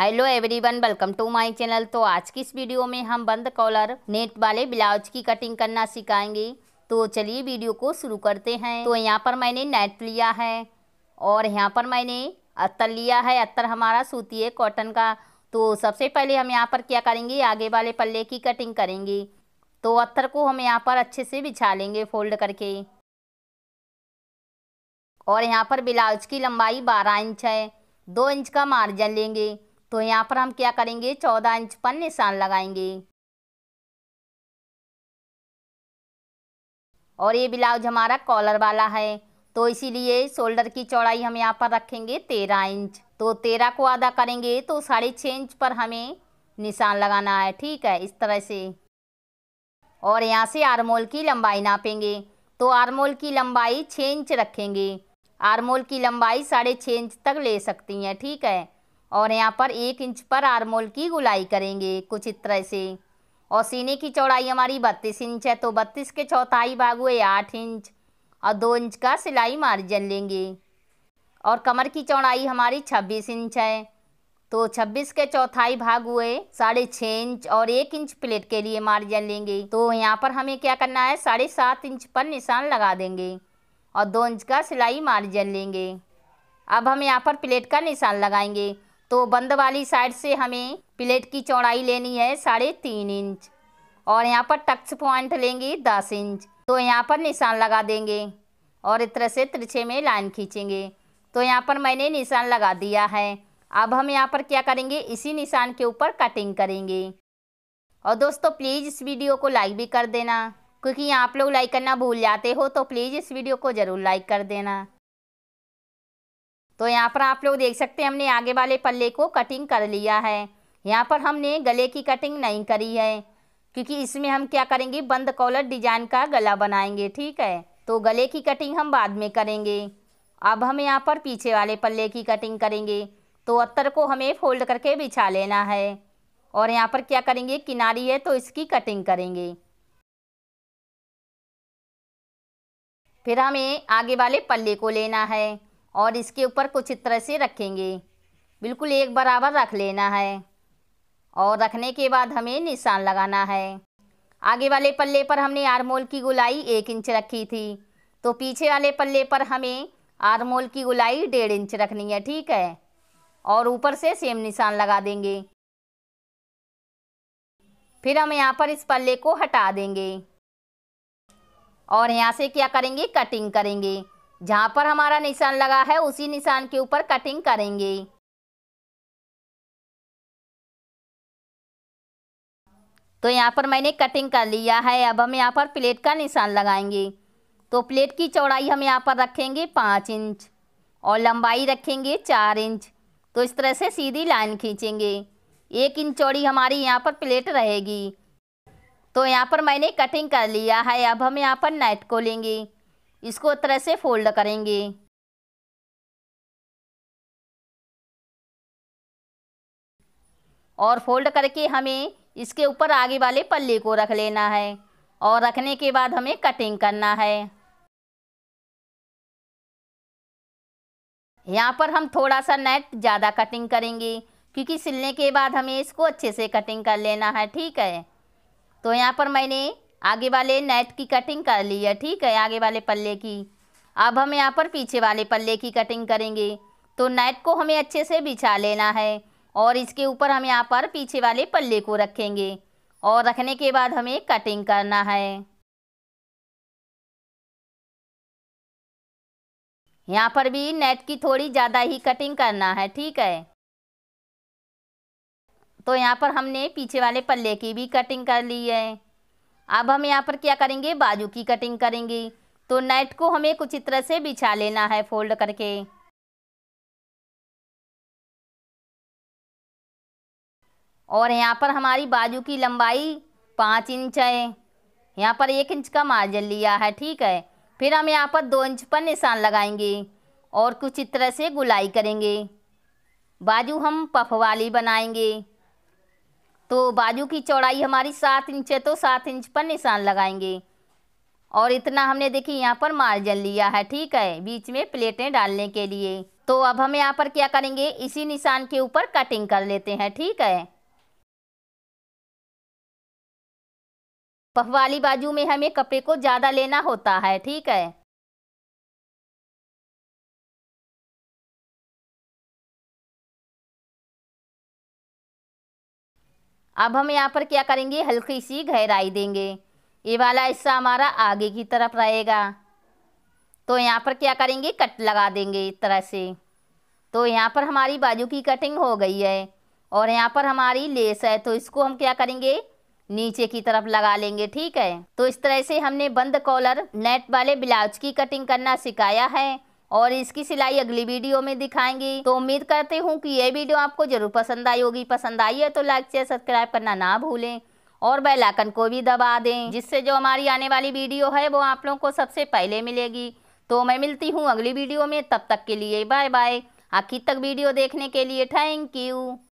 hello everyone welcome to my channel तो आज की इस वीडियो में हम बंद कॉलर नेट वाले ब्लाउज की कटिंग करना सिखाएंगे तो चलिए वीडियो को शुरू करते हैं तो यहाँ पर मैंने नेट लिया है और यहाँ पर मैंने अतर लिया है अत्तर हमारा सूती है कॉटन का तो सबसे पहले हम यहाँ पर क्या करेंगे आगे वाले पल्ले की कटिंग करेंगे तो अत्तर को हम यहाँ पर अच्छे से बिछा लेंगे फोल्ड करके और यहाँ पर ब्लाउज की लंबाई बारह इंच है दो इंच का मार्जिन लेंगे तो यहाँ पर हम क्या करेंगे चौदह इंच पर निशान लगाएंगे और ये ब्लाउज हमारा कॉलर वाला है तो इसीलिए शोल्डर की चौड़ाई हम यहाँ पर रखेंगे तेरह इंच तो तेरह को आधा करेंगे तो साढ़े छः इंच पर हमें निशान लगाना है ठीक है इस तरह से और यहाँ से आरमोल की लंबाई नापेंगे तो आरमोल की लंबाई छः इंच रखेंगे आरमोल की लंबाई साढ़े छः इंच तक ले सकती हैं ठीक है और यहाँ पर एक इंच पर आरमोल की गुलाई करेंगे कुछ इस तरह से और सीने की चौड़ाई हमारी बत्तीस इंच है तो बत्तीस के चौथाई भाग हुए आठ इंच और दो इंच का सिलाई मार्जिन लेंगे और कमर की चौड़ाई हमारी छब्बीस इंच है तो छब्बीस के चौथाई भाग हुए साढ़े छः इंच और एक इंच प्लेट के लिए मार्जिन लेंगे तो यहाँ पर हमें क्या करना है साढ़े सात इंच पर निशान लगा देंगे और दो इंच का सिलाई मार्जिन लेंगे अब हम यहाँ पर प्लेट का निशान लगाएंगे तो बंद वाली साइड से हमें प्लेट की चौड़ाई लेनी है साढ़े तीन इंच और यहाँ पर टक्स पॉइंट लेंगे दस इंच तो यहाँ पर निशान लगा देंगे और इस तरह से तिरछे में लाइन खींचेंगे तो यहाँ पर मैंने निशान लगा दिया है अब हम यहाँ पर क्या करेंगे इसी निशान के ऊपर कटिंग करेंगे और दोस्तों प्लीज़ इस वीडियो को लाइक भी कर देना क्योंकि आप लोग लाइक करना भूल जाते हो तो प्लीज़ इस वीडियो को ज़रूर लाइक कर देना तो यहाँ पर आप लोग देख सकते हैं हमने आगे वाले पल्ले को कटिंग कर लिया है यहाँ पर हमने गले की कटिंग नहीं करी है क्योंकि इसमें हम क्या करेंगे बंद कॉलर डिजाइन का गला बनाएंगे ठीक है तो गले की कटिंग हम बाद में करेंगे अब हम यहाँ पर पीछे वाले पल्ले की कटिंग करेंगे तो अत्तर को हमें फोल्ड करके बिछा लेना है और यहाँ पर क्या करेंगे किनारी है तो इसकी कटिंग करेंगे फिर हमें आगे वाले पल्ले को लेना है और इसके ऊपर कुछ इस तरह से रखेंगे बिल्कुल एक बराबर रख लेना है और रखने के बाद हमें निशान लगाना है आगे वाले पल्ले पर हमने आरमोल की गुलाई एक इंच रखी थी तो पीछे वाले पल्ले पर हमें आरमोल की गुलाई डेढ़ इंच रखनी है ठीक है और ऊपर से सेम निशान लगा देंगे फिर हम यहाँ पर इस पल्ले को हटा देंगे और यहाँ से क्या करेंगे कटिंग करेंगे जहाँ पर हमारा निशान लगा है उसी निशान के ऊपर कटिंग करेंगे तो यहाँ पर मैंने कटिंग कर लिया है अब हम यहाँ पर प्लेट का निशान लगाएंगे तो प्लेट की चौड़ाई हम यहाँ पर रखेंगे पाँच इंच और लंबाई रखेंगे चार इंच तो इस तरह से सीधी लाइन खींचेंगे एक इंच चौड़ी हमारी यहाँ पर प्लेट रहेगी तो यहाँ पर मैंने कटिंग कर लिया है अब हम यहाँ पर नेट को लेंगे इसको तरह से फोल्ड करेंगे और फोल्ड करके हमें इसके ऊपर आगे वाले पल्ले को रख लेना है और रखने के बाद हमें कटिंग करना है यहाँ पर हम थोड़ा सा नेट ज़्यादा कटिंग करेंगे क्योंकि सिलने के बाद हमें इसको अच्छे से कटिंग कर लेना है ठीक है तो यहाँ पर मैंने आगे वाले नेट की कटिंग कर ली है ठीक है आगे वाले पल्ले की अब हम यहाँ पर पीछे वाले पल्ले की कटिंग करेंगे तो नेट को हमें अच्छे से बिछा लेना है और इसके ऊपर हम यहाँ पर पीछे वाले पल्ले को रखेंगे और रखने के बाद हमें कटिंग करना है यहाँ पर भी नेट की थोड़ी ज़्यादा ही कटिंग करना है ठीक है तो यहाँ पर हमने पीछे वाले पल्ले की भी कटिंग कर ली है अब हम यहाँ पर क्या करेंगे बाजू की कटिंग करेंगे तो नेट को हमें कुछ इस तरह से बिछा लेना है फोल्ड करके और यहाँ पर हमारी बाजू की लंबाई पाँच इंच है यहाँ पर एक इंच का मार्जिन लिया है ठीक है फिर हम यहाँ पर दो इंच पर निशान लगाएंगे और कुछ इस तरह से गुलाई करेंगे बाजू हम पफ वाली बनाएंगे तो बाजू की चौड़ाई हमारी सात इंच है तो सात इंच पर निशान लगाएंगे और इतना हमने देखिए यहाँ पर मार्जिन लिया है ठीक है बीच में प्लेटें डालने के लिए तो अब हम यहाँ पर क्या करेंगे इसी निशान के ऊपर कटिंग कर लेते हैं ठीक है पफ वाली बाजू में हमें कपड़े को ज़्यादा लेना होता है ठीक है अब हम यहाँ पर क्या करेंगे हल्की सी गहराई देंगे ये वाला हिस्सा हमारा आगे की तरफ रहेगा तो यहाँ पर क्या करेंगे कट लगा देंगे इस तरह से तो यहाँ पर हमारी बाजू की कटिंग हो गई है और यहाँ पर हमारी लेस है तो इसको हम क्या करेंगे नीचे की तरफ लगा लेंगे ठीक है तो इस तरह से हमने बंद कॉलर नेट वाले ब्लाउज की कटिंग करना सिखाया है और इसकी सिलाई अगली वीडियो में दिखाएंगे तो उम्मीद करती हूँ कि ये वीडियो आपको जरूर पसंद आई होगी पसंद आई है तो लाइक शेयर सब्सक्राइब करना ना भूलें और बेल आइकन को भी दबा दें जिससे जो हमारी आने वाली वीडियो है वो आप लोगों को सबसे पहले मिलेगी तो मैं मिलती हूँ अगली वीडियो में तब तक के लिए बाय बाय आखिर तक वीडियो देखने के लिए थैंक यू